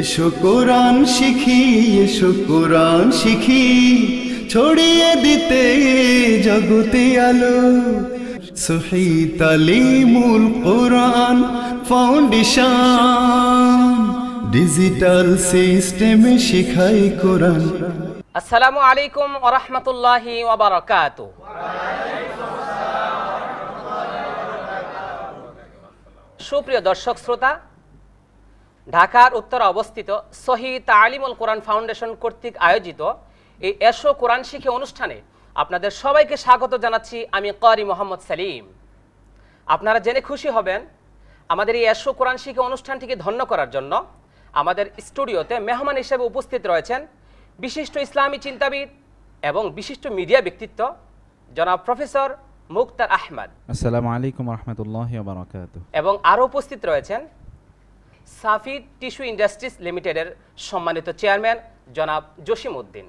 এসো কোরআন শিখি এসো কোরআন শিখি ছড়িয়ে দিতে জগতে আলো সহি মূল কোরআন ফাউন্ডেশন ডিজিটাল সিস্টেমে শিখাই কোরআন আসসালামু আলাইকুম ওয়া বারাকাতু সুপ্রিয় দর্শক শ্রোতা ঢাকার উত্তরে অবস্থিত শহীদ আলিমুল কোরআন ফাউন্ডেশন কর্তৃক আয়োজিত এই এসো কোরআন শিখে অনুষ্ঠানে আপনাদের সবাইকে স্বাগত জানাচ্ছি আমি করি মোহাম্মদ সেলিম আপনারা জেনে খুশি হবেন আমাদের এই এসো কোরআন শিখে অনুষ্ঠানটিকে ধন্য করার জন্য আমাদের স্টুডিওতে মেহমান হিসেবে উপস্থিত রয়েছেন বিশিষ্ট ইসলামী চিন্তাবিদ এবং বিশিষ্ট মিডিয়া ব্যক্তিত্ব জনাব প্রফেসর মুক্তার আহমদ আসসালামু আলাইকুম রহমতুল্লাহ এবং আরও উপস্থিত রয়েছেন সাফি টিস্যু ইন্ডাস্ট্রিজ লিমিটেডের সম্মানিত চেয়ারম্যান জনাব জসিম উদ্দিন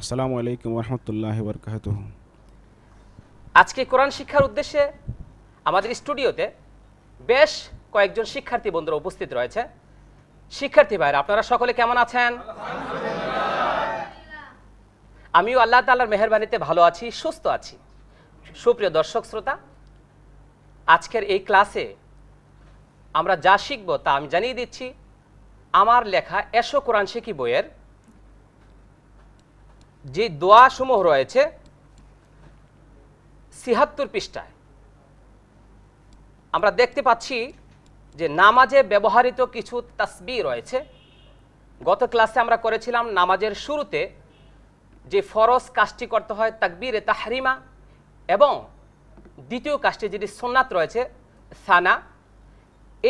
আসসালামু আলাইকুম রহমতুল্লাহ বরকাত আজকে কোরআন শিক্ষার উদ্দেশ্যে আমাদের স্টুডিওতে বেশ কয়েকজন শিক্ষার্থী বন্ধুরা উপস্থিত রয়েছে শিক্ষার্থী ভাইরা আপনারা সকলে কেমন আছেন আমিও আল্লাহ তাল্লার মেহরবানিতে ভালো আছি সুস্থ আছি সুপ্রিয় দর্শক শ্রোতা আজকের এই ক্লাসে আমরা যা শিখব তা আমি জানিয়ে দিচ্ছি আমার লেখা এসো কোরআন শিখি বইয়ের যে দোয়াসমূহ রয়েছে ছিহাত্তর পৃষ্ঠায় আমরা দেখতে পাচ্ছি যে নামাজে ব্যবহৃত কিছু তাসবি রয়েছে গত ক্লাসে আমরা করেছিলাম নামাজের শুরুতে যে ফরজ কাজটি করতে হয় তাকবীর তাহরিমা এবং দ্বিতীয় কাজটি যেটি সোনাত রয়েছে সানা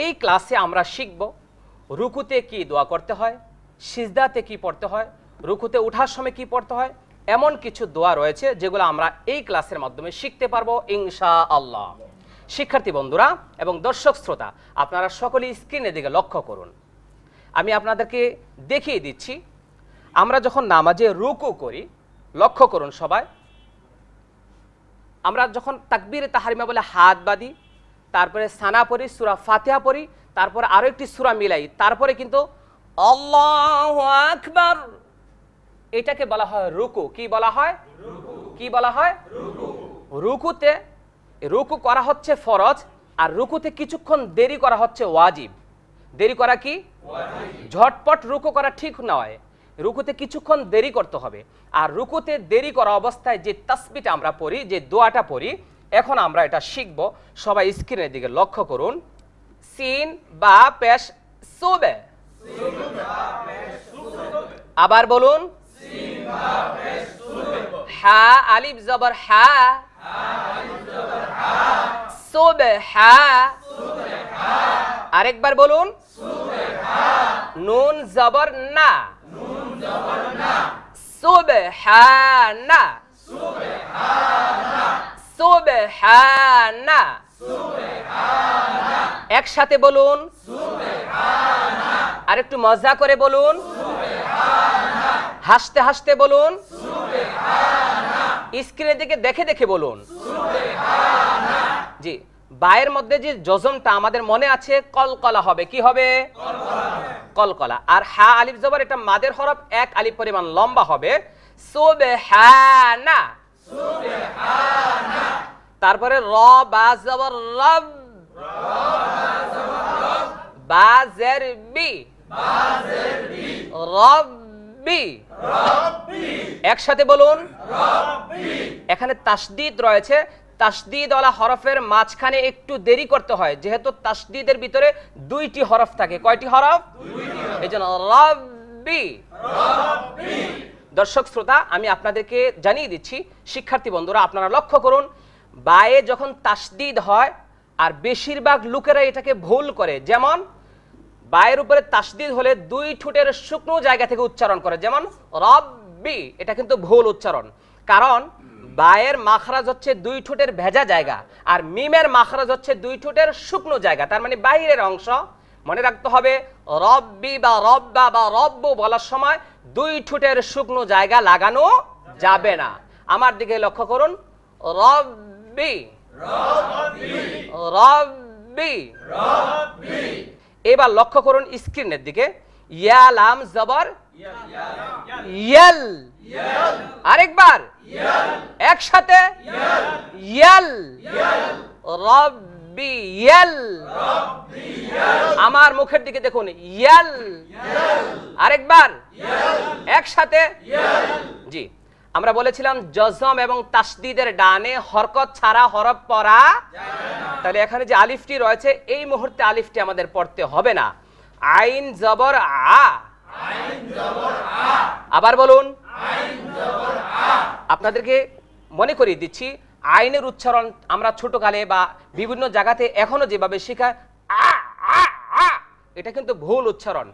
এই ক্লাসে আমরা শিখব রুকুতে কি দোয়া করতে হয় সিজদাতে কি পড়তে হয় রুকুতে ওঠার সময় কি পড়তে হয় এমন কিছু দোয়া রয়েছে যেগুলো আমরা এই ক্লাসের মাধ্যমে শিখতে পারবো ইনশা আল্লাহ শিক্ষার্থী বন্ধুরা এবং দর্শক শ্রোতা আপনারা সকলেই স্ক্রিনের দিকে লক্ষ্য করুন আমি আপনাদেরকে দেখিয়ে দিচ্ছি আমরা যখন নামাজে রুকু করি লক্ষ্য করুন সবাই আমরা যখন তাকবির তাহারিমা বলে হাত বাঁধি তারপরে সানা পড়ি সুরা ফাতেহা পড়ি তারপরে আরও একটি সুরা মিলাই তারপরে কিন্তু আল্লাহ এটাকে বলা হয় রুকু কি বলা হয় কি বলা হয় রুকুতে রুকু করা হচ্ছে ফরজ আর রুকুতে কিছুক্ষণ দেরি করা হচ্ছে ওয়াজিব দেরি করা কি ঝটপট রুকু করা ঠিক নয় রুকুতে কিছুক্ষণ দেরি করতে হবে আর রুকুতে দেরি করা অবস্থায় যে তসবিটা আমরা পড়ি যে দোয়াটা পড়ি এখন আমরা এটা শিখব সবাই স্ক্রিনের দিকে লক্ষ্য করুন সিন বা পেশ সোবে আবার বলুন হা আলিফ জবর হা হ্যাঁ আরেকবার বলুন নুন জবর না সোবে হ্যাঁ না সুবহানা একসাথে বলুন আর একটু মজা করে বলুন হাসতে হাসতে বলুন স্ক্রিনের দিকে দেখে দেখে বলুন জি বায়ের মধ্যে যে যজমটা আমাদের মনে আছে কলকলা হবে কি হবে কলকলা আর হা আলিফ জবর এটা মাদের হরফ এক আলিফ পরিমাণ লম্বা হবে সোবে হ্যাঁ না তারপরে একসাথে বলুন এখানে তাসদিদ রয়েছে তাসদিদ ওলা হরফের মাঝখানে একটু দেরি করতে হয় যেহেতু তাসদিদের ভিতরে দুইটি হরফ থাকে কয়টি হরফ এই জন্য রব্বি দর্শক শ্রোতা আমি আপনাদেরকে জানিয়ে দিচ্ছি শিক্ষার্থী বন্ধুরা আপনারা লক্ষ্য করুন বায়ে যখন তাসদিদ হয় আর বেশিরভাগ লোকেরা এটাকে ভুল করে যেমন বায়ের উপরে তাসদিদ হলে দুই ঠোঁটের শুকনো জায়গা থেকে উচ্চারণ করে যেমন রব্বি এটা কিন্তু ভুল উচ্চারণ কারণ বায়ের মাখরাজ হচ্ছে দুই ঠোঁটের ভেজা জায়গা আর মিমের মাখরাজ হচ্ছে দুই ঠোঁটের শুকনো জায়গা তার মানে বাইরের অংশ মনে রাখতে হবে রব্বি বা রব্বা বা রব্ব বলার সময় দুই ঠোঁটের শুকনো জায়গা লাগানো যাবে না আমার দিকে লক্ষ্য করুন রব্বি রব্বি এবার লক্ষ্য করুন স্ক্রিনের দিকে ইয়ালাম জবর ইয়াল আরেকবার একসাথে ইয়াল রব রাব্বিয়াল আমার মুখের দিকে দেখুন ইয়াল আরেকবার একসাথে জি আমরা বলেছিলাম জজম এবং তাসদিদের ডানে হরকত ছাড়া হরফ পড়া তাহলে এখানে যে আলিফটি রয়েছে এই মুহূর্তে আলিফটি আমাদের পড়তে হবে না আইন জবর আ আবার বলুন আপনাদেরকে মনে করিয়ে দিচ্ছি আইনের উচ্চারণ আমরা ছোটকালে বা বিভিন্ন জায়গাতে এখনও যেভাবে শেখা এটা কিন্তু ভুল উচ্চারণ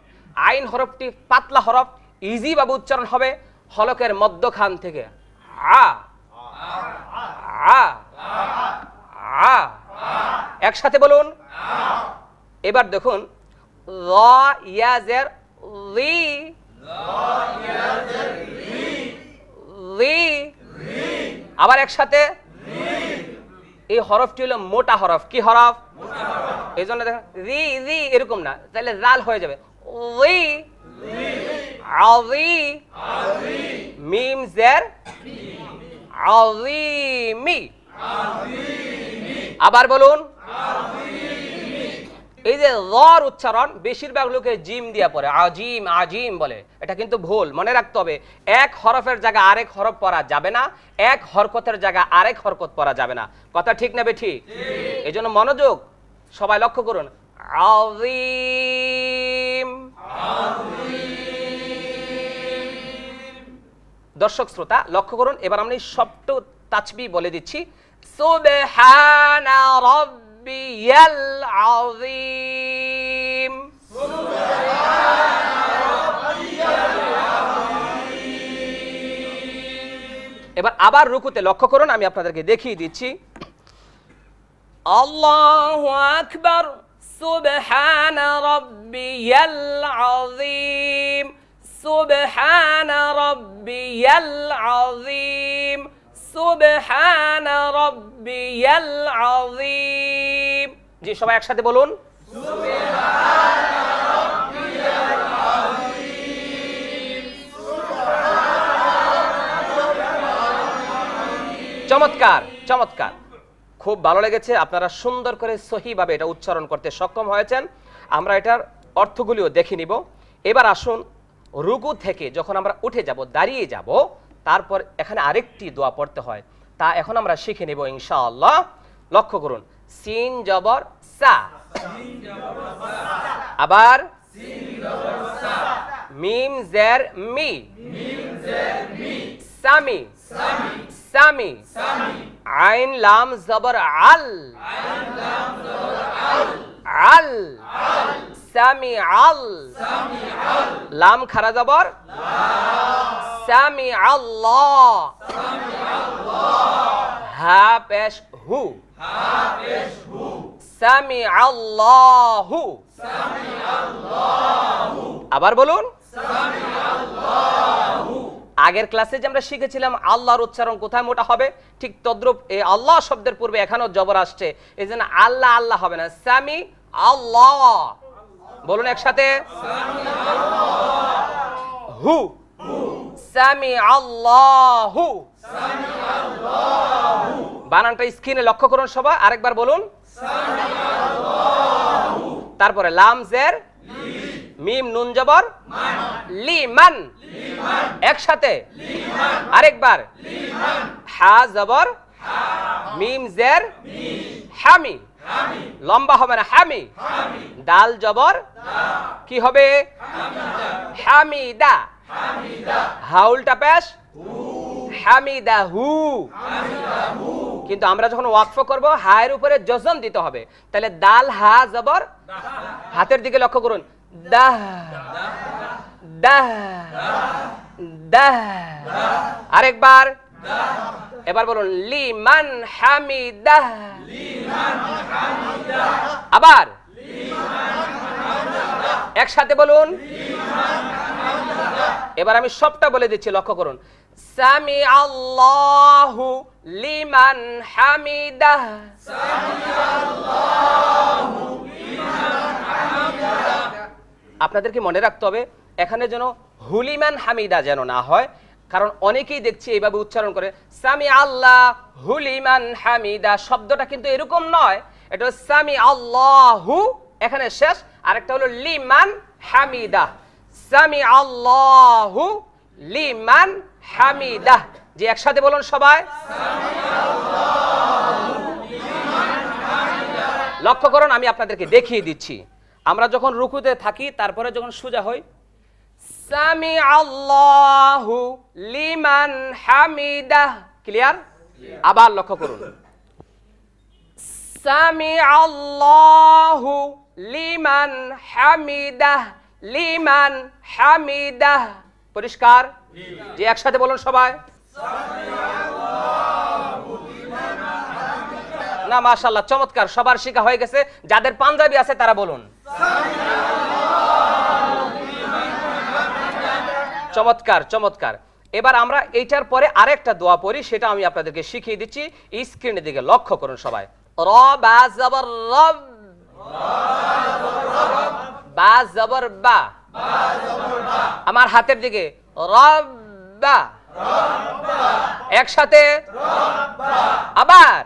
আইন হরফটি পাতলা হরফ ইজিভাবে উচ্চারণ হবে হলকের মধ্যখান থেকে আ আ আ একসাথে বলুন এবার দেখুন ল আবার একসাথে এই হরফটি হলো মোটা হরফ কি হরফ এই জন্য দেখেন রি রি এরকম না তাহলে জাল হয়ে যাবে মিম আবার বলুন এই যে লর উচ্চারণ বেশিরভাগ লোকে জিম দিয়া পড়ে আজিম আজিম বলে এটা কিন্তু ভুল মনে রাখতে হবে এক হরফের জায়গা আরেক হরফ পরা যাবে না এক হরকতের জায়গা আরেক হরকত পরা যাবে না কথা ঠিক না বেঠি এই জন্য মনোযোগ সবাই লক্ষ্য করুন দর্শক শ্রোতা লক্ষ্য করুন এবার আমি সপ্ত তাচবি বলে দিচ্ছি সুবহানা রাব্বি রাব্বিয়াল আযীম এবার আবার রুকুতে লক্ষ্য করুন আমি আপনাদেরকে দেখিয়ে দিচ্ছি আল্লাহু আকবার সুবহান রাব্বিয়াল আযীম সুবহান রাব্বিয়াল আযীম সুবহান রাব্বিয়াল আযীম জি সবাই একসাথে বলুন সুবহান রাব্বিয়াল আযীম চমৎকার চমৎকার খুব ভালো লেগেছে আপনারা সুন্দর করে সহিভাবে এটা উচ্চারণ করতে সক্ষম হয়েছেন আমরা এটার অর্থগুলিও দেখে নিব এবার আসুন রুগু থেকে যখন আমরা উঠে যাব দাঁড়িয়ে যাব তারপর এখানে আরেকটি দোয়া পড়তে হয় তা এখন আমরা শিখে নেব ইনশাআল্লাহ লক্ষ্য করুন সিন জবর সা আবার মিম জের মি সামি সামি আইন লাম জবর আল আল সামি আল লাম খারা জবর সামিআ আল্লাহ সামিআ হু হা পেশ হু আবার বলুন আগের ক্লাসে যে আমরা শিখেছিলাম আল্লাহর উচ্চারণ কোথায় মোটা হবে ঠিক তদ্রুপ এই আল্লাহ শব্দের পূর্বে এখানেও জবর আসছে এই জন্য আল্লাহ আল্লাহ হবে না স্যামি আল্লাহ বলুন একসাথে হু সামিআল্লাহু সামিআল্লাহু বানানটা স্ক্রিনে লক্ষ্য করুন সবাই আরেকবার বলুন তারপরে লাম জের মিম নুন জবর লি মান একসাথে আরেকবার হা জবর মিম জের হামি লম্বা হবে না হামি ডাল জবর কি হবে হামিদা হাউলটা প্যাস হামিদা হু কিন্তু আমরা যখন ওয়াকফ করব হায়ের উপরে জজম দিতে হবে তাহলে দাল হা জবর হাতের দিকে লক্ষ্য করুন দাহ দাহ দাহ আরেকবার এবার বলুন লিমান হামিদাহ আবার একসাথে বলুন এবার আমি সবটা বলে দিচ্ছি লক্ষ্য করুন সামি আল্লাহু লিমান লিমান আপনাদেরকে মনে রাখতে হবে এখানে যেন হুলিমান হামিদা যেন না হয় কারণ অনেকেই দেখছি এইভাবে উচ্চারণ করে সামি আল্লাহ হুলিমান হামিদা শব্দটা কিন্তু এরকম নয় এটা সামি আল্লাহু এখানে শেষ আরেকটা হলো লিমান হামিদা সামি আল্লাহু লিমান হামিদাহ যে একসাথে বলুন সবাই লক্ষ্য করুন আমি আপনাদেরকে দেখিয়ে দিচ্ছি আমরা যখন রুকুতে থাকি তারপরে যখন সোজা হই সামি আল্লাহু লিমান হামিদাহ ক্লিয়ার আবার লক্ষ্য করুন সামি আল্লাহু লিমান হামিদাহ লিমান হামিদাহ পরিষ্কার যে একসাথে বলুন সবাই না মাশাল্লাহ চমৎকার সবার শিখা হয়ে গেছে যাদের পাঞ্জাবি আছে তারা বলুন চমৎকার চমৎকার এবার আমরা এইটার পরে আরেকটা দোয়া পড়ি সেটা আমি আপনাদেরকে শিখিয়ে দিচ্ছি স্ক্রিনের দিকে লক্ষ্য করুন সবাই রব বা জবর বা আমার হাতের দিকে রব্বা একসাথে আবার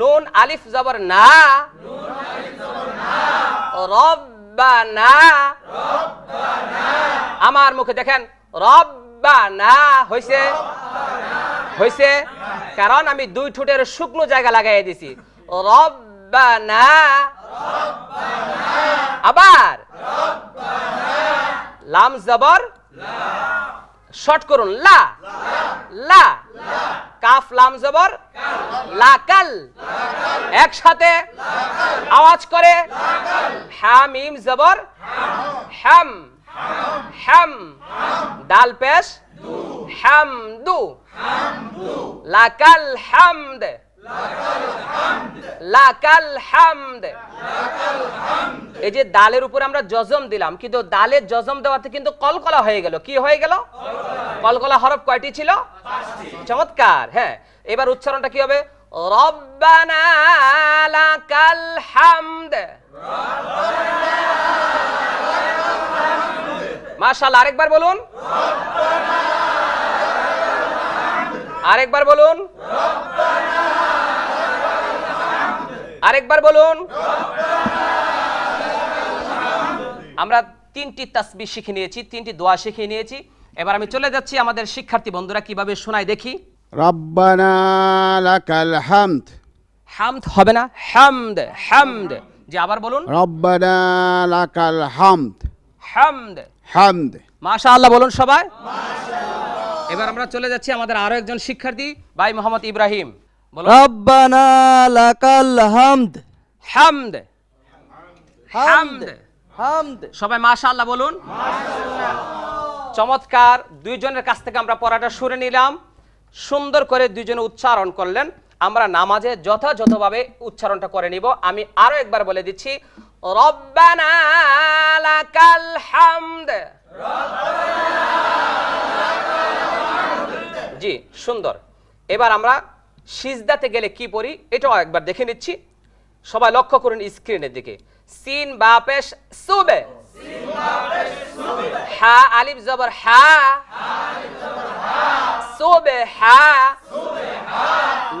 নুন আলিফ জবর না রব্বা না আমার মুখে দেখেন রব্বা না হয়েছে হয়েছে কারণ আমি দুই ঠোঁটের শুকনো জায়গা লাগাই দিছি রব রব্বানা আবার লাম জবর শর্ট করুন লা লা কাফ লাম জবর লাকাল একসাথে আওয়াজ করে হ্যাম ইম জবর হ্যাম হ্যাম ডাল পেশ হামদু লাকাল হামদ লাকাল হামদ এই যে দালের উপর আমরা জজম দিলাম কিন্তু দালের জজম দেওয়াতে কিন্তু কলকলা হয়ে গেল কি হয়ে গেল কলকলা হরফ কয়টি ছিল চমৎকার হ্যাঁ এবার উচ্চারণটা কি হবে রব্বানা লাকাল হামদ মাশাল আরেকবার বলুন আরেকবার বলুন রব্বানা আরেকবার বলুন আমরা তিনটি তাসবি শিখে নিয়েছি তিনটি দোয়া শিখে নিয়েছি এবার আমি চলে যাচ্ছি আমাদের শিক্ষার্থী বন্ধুরা কিভাবে শোনায় দেখি রব্বানা লাকাল হামদ হবে না হামদ হামদ যে আবার বলুন রব্বানা লাকাল হামদ হামদ হামদ মাশাআল্লাহ বলুন সবাই এবার আমরা চলে যাচ্ছি আমাদের আরো একজন শিক্ষার্থী ভাই মোহাম্মদ ইব্রাহিম রব্বানা লাকাল হামদ হামদ হামদ হামদ সবাই মাশাআল্লাহ বলুন চমৎকার দুইজনের কাছ থেকে আমরা পড়াটা শুনে নিলাম সুন্দর করে দুইজনে উচ্চারণ করলেন আমরা নামাজে যথাযথভাবে উচ্চারণটা করে নিব আমি আরো একবার বলে দিচ্ছি রব্বানা লাকাল হামদ জি সুন্দর এবার আমরা সিজদাতে গেলে কি পড়ি এটাও একবার দেখে নিচ্ছি সবাই লক্ষ্য করুন স্ক্রিনের দিকে সিন বা পেশ সুবে হা আলিফ জবর হা সুবে হা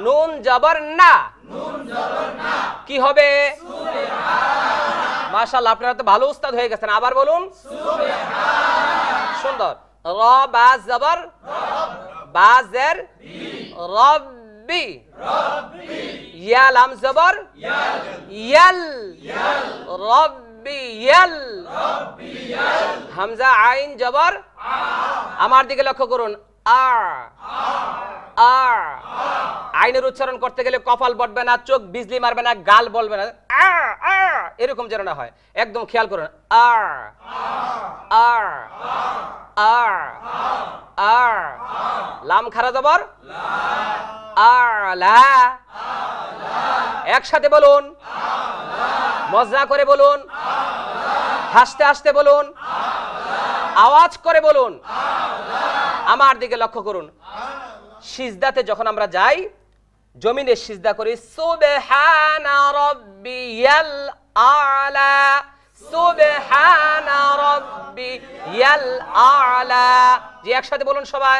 নুন জবর না কি হবে মাশাল আপনারা তো ভালো উস্তাদ হয়ে গেছেন আবার বলুন সুন্দর র বা জবর বাজের রব রব্বি ইয়াল আম জবর ইয়াল রব্বি ইয়াল হামজা আইন জবর আমার দিকে লক্ষ্য করুন আ আ আইনের উচ্চারণ করতে গেলে কপাল বটবে না চোখ বিজলি মারবে না গাল বলবে না এরকম যেন না হয় একদম খেয়াল করুন আর আর আর আর লাম খারা জবর আলা একসাথে বলুন মজা করে বলুন হাসতে হাসতে বলুন আওয়াজ করে বলুন আমার দিকে লক্ষ্য করুন সিজদাতে যখন আমরা যাই জমিনে সিজদা করি সুবে আলা আলা জি একসাথে বলুন সবাই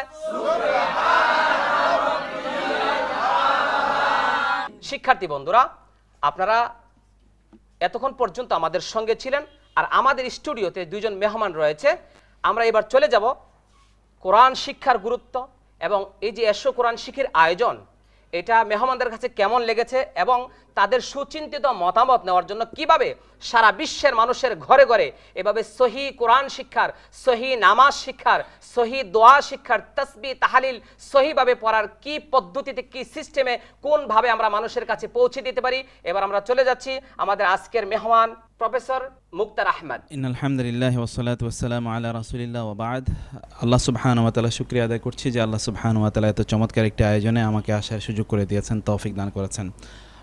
শিক্ষার্থী বন্ধুরা আপনারা এতক্ষণ পর্যন্ত আমাদের সঙ্গে ছিলেন আর আমাদের স্টুডিওতে দুজন মেহমান রয়েছে আমরা এবার চলে যাব কোরআন শিক্ষার গুরুত্ব এবং এই যে এসো কোরআন শিখির আয়োজন এটা মেহমানদের কাছে কেমন লেগেছে এবং তাদের সুচিন্তিত মতামত নেওয়ার জন্য কিভাবে সারা বিশ্বের মানুষের ঘরে ঘরে এভাবে সহি কোরআন শিক্ষার সহি নামাজ শিক্ষার সহি দোয়া শিক্ষার তসবি তাহালিল সহিভাবে পড়ার কি পদ্ধতিতে কি সিস্টেমে কোনভাবে আমরা মানুষের কাছে পৌঁছে দিতে পারি এবার আমরা চলে যাচ্ছি আমাদের আজকের মেহমান প্রফেসর মুক্তার আহমদ ইন আলহামদুলিল্লাহ ওসালাম আল্লাহ রাসুলিল্লাহ ওবাদ আল্লাহ সুবহান ওয়াতালা শুক্রিয়া আদায় করছি যে আল্লাহ সুবহান এত চমৎকার একটি আয়োজনে আমাকে আসার সুযোগ করে দিয়েছেন তৌফিক দান করেছেন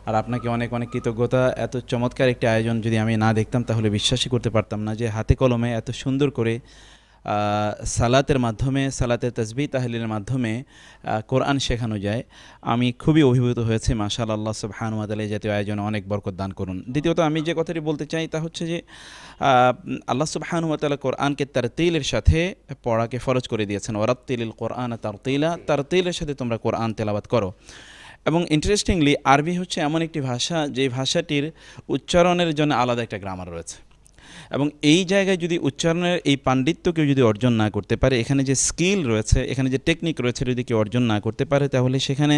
আর আপনাকে অনেক অনেক কৃতজ্ঞতা এত চমৎকার একটি আয়োজন যদি আমি না দেখতাম তাহলে বিশ্বাসই করতে পারতাম না যে হাতে কলমে এত সুন্দর করে সালাতের মাধ্যমে সালাতের তসবি তাহলিলের মাধ্যমে কোরআন শেখানো যায় আমি খুবই অভিভূত হয়েছে মাশাল আল্লাহ সব হানুমাদালে জাতীয় আয়োজনে অনেক বরকত দান করুন দ্বিতীয়ত আমি যে কথাটি বলতে চাই তা হচ্ছে যে আল্লাহ সুবাহানুয়াতালা কোরআনকে তার তিলের সাথে পড়াকে ফরজ করে দিয়েছেন ওরাত তিল কোরআন তার তিলা তার তিলের সাথে তোমরা কোরআন তেলাবাত করো এবং ইন্টারেস্টিংলি আরবি হচ্ছে এমন একটি ভাষা যে ভাষাটির উচ্চারণের জন্য আলাদা একটা গ্রামার রয়েছে এবং এই জায়গায় যদি উচ্চারণের এই পাণ্ডিত্য কেউ যদি অর্জন না করতে পারে এখানে যে স্কিল রয়েছে এখানে যে টেকনিক রয়েছে যদি কেউ অর্জন না করতে পারে তাহলে সেখানে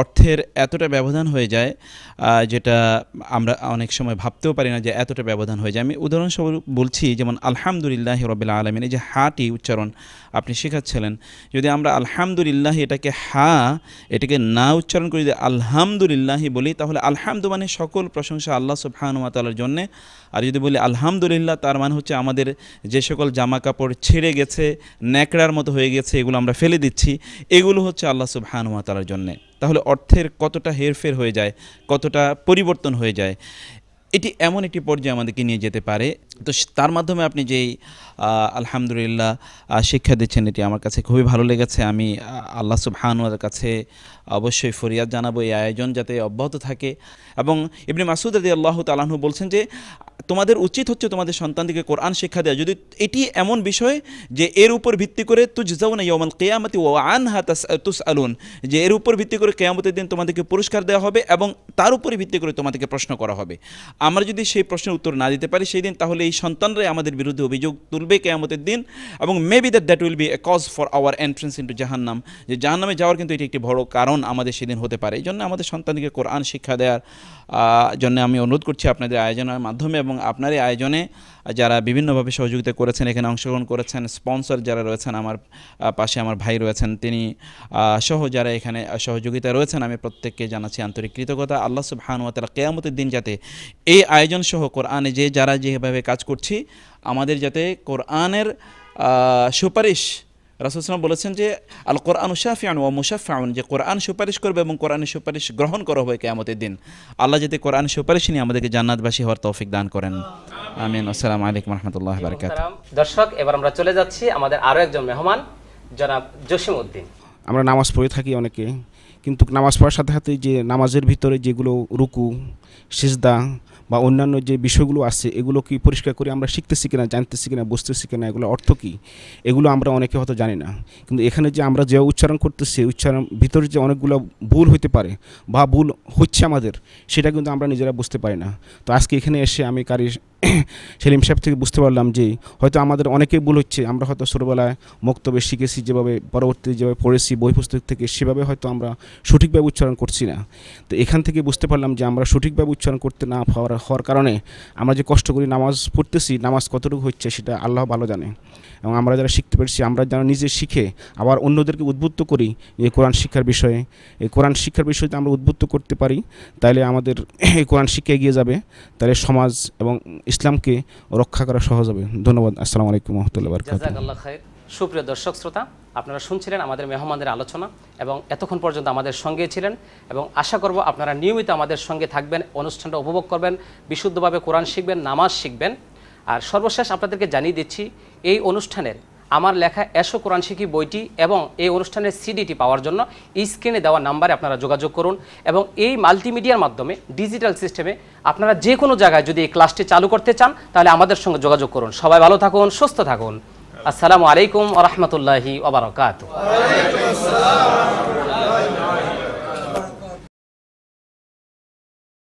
অর্থের এতটা ব্যবধান হয়ে যায় যেটা আমরা অনেক সময় ভাবতেও পারি না যে এতটা ব্যবধান হয়ে যায় আমি উদাহরণস্বরূপ বলছি যেমন আলহামদুলিল্লাহ রবিল্লা আলমিন এই যে হাটি উচ্চারণ আপনি শেখাচ্ছিলেন যদি আমরা আলহামদুলিল্লাহ এটাকে হা এটাকে না উচ্চারণ করে যদি আলহামদুলিল্লাহি বলি তাহলে আলহামদু মানে সকল প্রশংসা আল্লাহ সুবহানুমাতালার জন্যে আর যদি বলি আলহামদুলিল্লাহ তার মানে হচ্ছে আমাদের যে সকল জামা কাপড় ছেড়ে গেছে ন্যাকড়ার মতো হয়ে গেছে এগুলো আমরা ফেলে দিচ্ছি এগুলো হচ্ছে আল্লাহ সুবহানুয়া তালার জন্যে তাহলে অর্থের কতটা হেরফের হয়ে যায় কতটা পরিবর্তন হয়ে যায় এটি এমন একটি পর্যায়ে আমাদেরকে নিয়ে যেতে পারে তো তার মাধ্যমে আপনি যেই আলহামদুলিল্লাহ শিক্ষা দিচ্ছেন এটি আমার কাছে খুবই ভালো লেগেছে আমি আল্লাহ সুবহানুয়ার কাছে অবশ্যই ফরিয়াদ জানাবো এই আয়োজন যাতে অব্যাহত থাকে এবং ইবনি মাসুদ আদি আল্লাহ তালাহু বলছেন যে তোমাদের উচিত হচ্ছে তোমাদের সন্তানদেরকে কোরআন শিক্ষা দেওয়া যদি এটি এমন বিষয় যে এর উপর ভিত্তি করে তুজাউন ইয়মাল কেয়ামতি ও আনহা তুস আলুন যে এর উপর ভিত্তি করে কেয়ামতের দিন তোমাদেরকে পুরস্কার দেওয়া হবে এবং তার উপরে ভিত্তি করে তোমাদেরকে প্রশ্ন করা হবে আমরা যদি সেই প্রশ্নের উত্তর না দিতে পারি সেই দিন তাহলে এই সন্তানরাই আমাদের বিরুদ্ধে অভিযোগ তুলবে কেয়ামতের দিন এবং may be that that will be a cause for our entrance into জাহান্নাম যে জাহান্নামে যাওয়ার কিন্তু এটি একটি বড় কারণ আমাদের সেদিন হতে পারে এই জন্য আমাদের সন্তানকে কোরআন শিক্ষা দেওয়ার জন্য আমি অনুরোধ করছি আপনাদের আয়োজনের মাধ্যমে এবং আপনারই আয়োজনে যারা বিভিন্নভাবে সহযোগিতা করেছেন এখানে অংশগ্রহণ করেছেন স্পন্সর যারা রয়েছেন আমার পাশে আমার ভাই রয়েছেন তিনি সহ যারা এখানে সহযোগিতা রয়েছেন আমি প্রত্যেককে জানাচ্ছি আন্তরিক কৃতজ্ঞতা আল্লাহ সুবাহানুয়াতাল কেয়ামতের দিন যাতে এই আয়োজন সহ কোরআনে যে যারা যেভাবে কাজ করছি আমাদের যাতে কোরআনের সুপারিশ রাসুলসলাম বলেছেন যে আল কোরআন শাফিয়ান ও মুশাফিয়ান যে কোরআন সুপারিশ করবে এবং কোরআনের সুপারিশ গ্রহণ করা হবে কেয়ামতের দিন আল্লাহ যদি কোরআন সুপারিশ নিয়ে আমাদেরকে জান্নাতবাসী হওয়ার তৌফিক দান করেন আমিন আসসালাম আলাইকুম রহমতুল্লাহ বারকাত দর্শক এবার আমরা চলে যাচ্ছি আমাদের আরও একজন মেহমান জনাব জসিম উদ্দিন আমরা নামাজ পড়ে থাকি অনেকে কিন্তু নামাজ পড়ার সাথে সাথে যে নামাজের ভিতরে যেগুলো রুকু সিজদা বা অন্যান্য যে বিষয়গুলো আছে এগুলো কি পরিষ্কার করে আমরা শিখতেছি কিনা জানতেছি কিনা বুঝতেছি কিনা এগুলো অর্থ কী এগুলো আমরা অনেকে হয়তো জানি না কিন্তু এখানে যে আমরা যে উচ্চারণ করতেছি উচ্চারণ ভিতরে যে অনেকগুলো ভুল হইতে পারে বা ভুল হচ্ছে আমাদের সেটা কিন্তু আমরা নিজেরা বুঝতে পারি না তো আজকে এখানে এসে আমি কারি সেলিম সাহেব থেকে বুঝতে পারলাম যে হয়তো আমাদের অনেকেই ভুল হচ্ছে আমরা হয়তো ছোটোবেলায় মক্তব্যে শিখেছি যেভাবে পরবর্তীতে যেভাবে পড়েছি বই পুস্তক থেকে সেভাবে হয়তো আমরা সঠিকভাবে উচ্চারণ করছি না তো এখান থেকে বুঝতে পারলাম যে আমরা সঠিকভাবে উচ্চারণ করতে না হওয়ার হওয়ার কারণে আমরা যে কষ্ট করি নামাজ পড়তেছি নামাজ কতটুকু হচ্ছে সেটা আল্লাহ ভালো জানে এবং আমরা যারা শিখতে পেরেছি আমরা যেন নিজে শিখে আবার অন্যদেরকে উদ্বুদ্ধ করি এই কোরআন শিক্ষার বিষয়ে এই কোরআন শিক্ষার বিষয়তে আমরা উদ্বুদ্ধ করতে পারি তাহলে আমাদের এই কোরআন শিক্ষা এগিয়ে যাবে তাহলে সমাজ এবং ইসলামকে রক্ষা করা সহজ হবে ধন্যবাদ আসসালামু আলাইকুম রহমতুল্লাহ সুপ্রিয় দর্শক শ্রোতা আপনারা শুনছিলেন আমাদের মেহমানদের আলোচনা এবং এতক্ষণ পর্যন্ত আমাদের সঙ্গে ছিলেন এবং আশা করব আপনারা নিয়মিত আমাদের সঙ্গে থাকবেন অনুষ্ঠানটা উপভোগ করবেন বিশুদ্ধভাবে কোরআন শিখবেন নামাজ শিখবেন আর সর্বশেষ আপনাদেরকে জানিয়ে দিচ্ছি এই অনুষ্ঠানের আমার লেখা এসো কোরআন শিখি বইটি এবং এই অনুষ্ঠানের সিডিটি পাওয়ার জন্য স্ক্রিনে দেওয়া নাম্বারে আপনারা যোগাযোগ করুন এবং এই মাল্টিমিডিয়ার মাধ্যমে ডিজিটাল সিস্টেমে আপনারা যে কোনো জায়গায় যদি এই ক্লাসটি চালু করতে চান তাহলে আমাদের সঙ্গে যোগাযোগ করুন সবাই ভালো থাকুন সুস্থ থাকুন আসসালামু আলাইকুম রহমতুল্লাহি ওবরাকাত